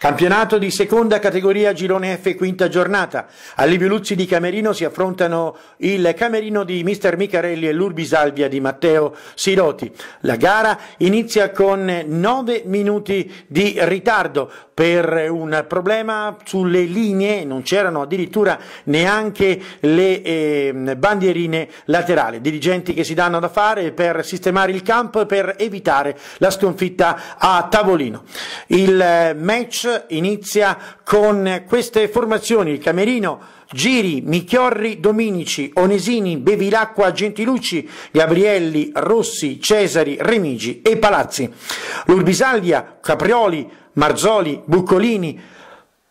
Campionato di seconda categoria Girone F quinta giornata. A Libioluzzi di Camerino si affrontano il Camerino di Mister Micarelli e l'Urbisalvia di Matteo Siroti. La gara inizia con 9 minuti di ritardo per un problema sulle linee, non c'erano addirittura neanche le eh, bandierine laterali. Dirigenti che si danno da fare per sistemare il campo e per evitare la sconfitta a tavolino. Il eh, match inizia con queste formazioni, il Camerino, Giri, Michiorri, Dominici, Onesini, Bevilacqua, Gentilucci, Gabrielli, Rossi, Cesari, Remigi e Palazzi, Lurbisaglia, Caprioli, Marzoli, Buccolini,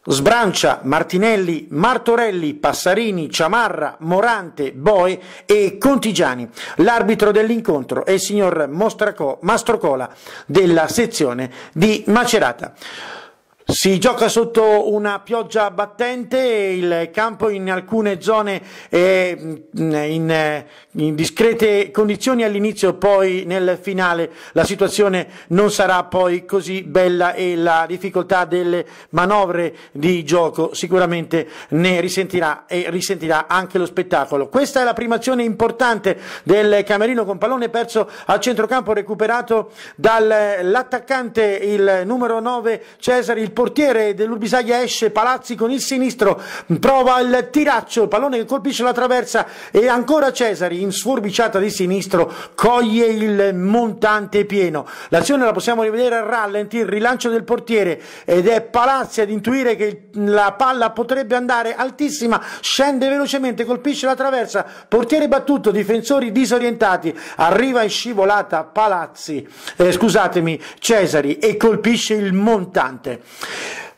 Sbrancia, Martinelli, Martorelli, Passarini, Ciamarra, Morante, Boe e Contigiani. L'arbitro dell'incontro è il signor Mostraco, Mastrocola della sezione di Macerata. Si gioca sotto una pioggia battente, il campo in alcune zone è eh, mm, in, eh, in discrete condizioni all'inizio, poi nel finale la situazione non sarà poi così bella e la difficoltà delle manovre di gioco sicuramente ne risentirà e risentirà anche lo spettacolo. Questa è la primazione importante del Camerino con pallone perso al centrocampo recuperato dall'attaccante il numero 9 Cesare il portiere dell'Urbisaglia esce, Palazzi con il sinistro prova il tiraccio, il pallone che colpisce la traversa e ancora Cesari in sforbiciata di sinistro coglie il montante pieno. L'azione la possiamo rivedere a rallenti, il rilancio del portiere ed è Palazzi ad intuire che la palla potrebbe andare altissima, scende velocemente, colpisce la traversa, portiere battuto, difensori disorientati, arriva in scivolata Palazzi, eh, scusatemi, Cesari e colpisce il montante.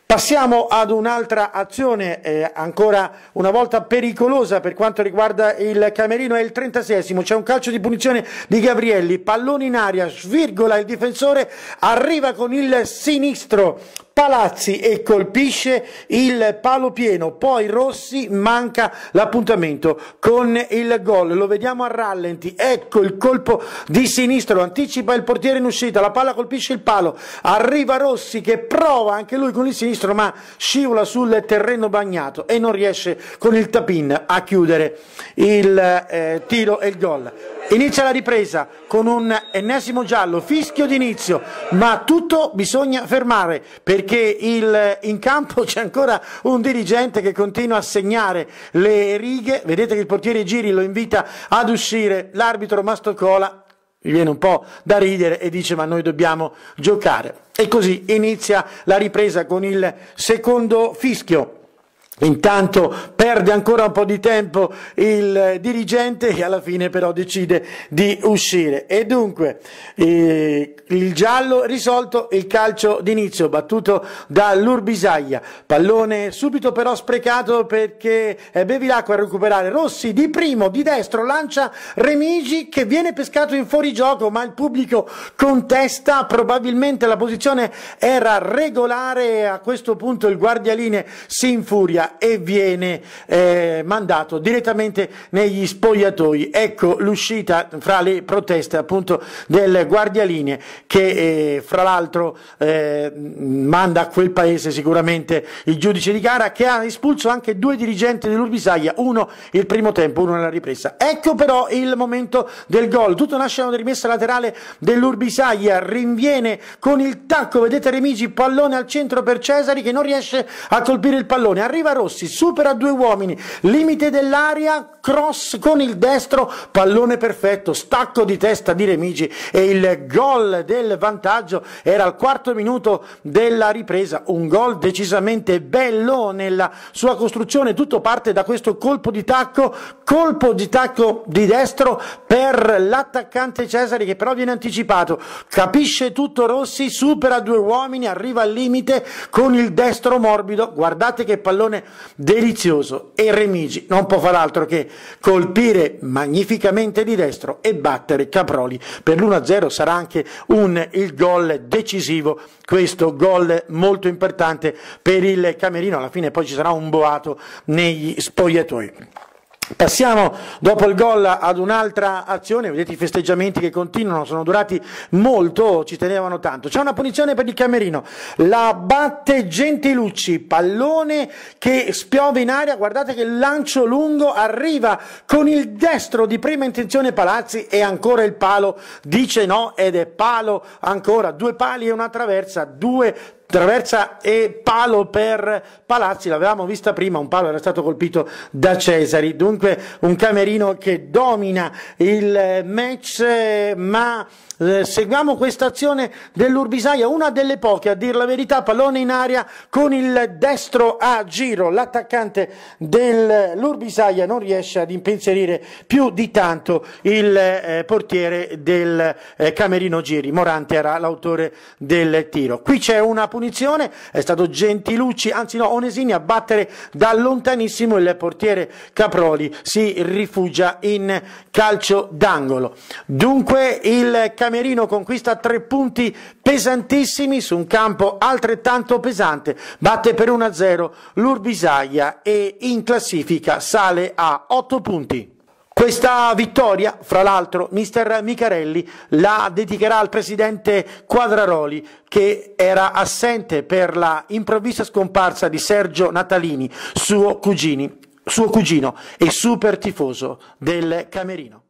Passiamo ad un'altra azione eh, ancora una volta pericolosa per quanto riguarda il Camerino, è il 36esimo, c'è un calcio di punizione di Gabrielli, pallone in aria, svirgola il difensore, arriva con il sinistro, Palazzi e colpisce il palo pieno, poi Rossi manca l'appuntamento con il gol, lo vediamo a rallenti, ecco il colpo di sinistro, anticipa il portiere in uscita, la palla colpisce il palo, arriva Rossi che prova anche lui con il sinistro ma scivola sul terreno bagnato e non riesce con il tapin a chiudere il eh, tiro e il gol. Inizia la ripresa con un ennesimo giallo, fischio d'inizio, ma tutto bisogna fermare perché il, in campo c'è ancora un dirigente che continua a segnare le righe. Vedete che il portiere Giri lo invita ad uscire, l'arbitro Mastocola gli viene un po' da ridere e dice ma noi dobbiamo giocare. E così inizia la ripresa con il secondo fischio. Intanto perde ancora un po' di tempo il dirigente e alla fine però decide di uscire. E dunque eh, il giallo risolto, il calcio d'inizio battuto dall'Urbisaglia. Pallone subito però sprecato perché è eh, Bevilacqua a recuperare. Rossi di primo, di destro, lancia Remigi che viene pescato in fuorigioco ma il pubblico contesta. Probabilmente la posizione era regolare e a questo punto il guardialine si infuria via e viene eh, mandato direttamente negli spogliatoi. Ecco l'uscita fra le proteste appunto del guardialine che eh, fra l'altro eh, manda a quel paese sicuramente il giudice di gara che ha espulso anche due dirigenti dell'Urbisaglia, uno il primo tempo, uno nella ripresa. Ecco però il momento del gol, tutto nasce da una rimessa laterale dell'Urbisaglia, rinviene con il tacco, vedete Remigi, pallone al centro per Cesari che non riesce a colpire il pallone, arriva Rossi supera due uomini, limite dell'aria, cross con il destro, pallone perfetto, stacco di testa di Remigi e il gol del vantaggio era al quarto minuto della ripresa, un gol decisamente bello nella sua costruzione, tutto parte da questo colpo di tacco, colpo di tacco di destro per l'attaccante Cesare che però viene anticipato, capisce tutto Rossi, supera due uomini, arriva al limite con il destro morbido, guardate che pallone delizioso e Remigi non può far altro che colpire magnificamente di destro e battere Caproli per l'1-0 sarà anche un, il gol decisivo questo gol molto importante per il Camerino alla fine poi ci sarà un boato negli spogliatoi Passiamo dopo il gol ad un'altra azione, vedete i festeggiamenti che continuano, sono durati molto, ci tenevano tanto. C'è una punizione per il Camerino, la batte Gentilucci, pallone che spiove in aria, guardate che lancio lungo arriva con il destro di prima intenzione Palazzi e ancora il palo dice no ed è palo ancora, due pali e una traversa, due traversa e palo per Palazzi, l'avevamo vista prima, un palo era stato colpito da Cesari, dunque un Camerino che domina il match, ma eh, seguiamo questa azione dell'Urbisaia, una delle poche a dir la verità, pallone in aria con il destro a giro, l'attaccante dell'Urbisaia non riesce ad impensierire più di tanto il eh, portiere del eh, Camerino Giri, Morante era l'autore del tiro. Qui c'è una punta punizione è stato Gentilucci, anzi no, Onesini a battere da lontanissimo il portiere Caproli, si rifugia in calcio d'angolo. Dunque il Camerino conquista tre punti pesantissimi su un campo altrettanto pesante, batte per 1-0 l'Urbisaglia e in classifica sale a 8 punti. Questa vittoria, fra l'altro, mister Micarelli la dedicherà al presidente Quadraroli che era assente per la improvvisa scomparsa di Sergio Natalini, suo, cugini, suo cugino e super tifoso del Camerino.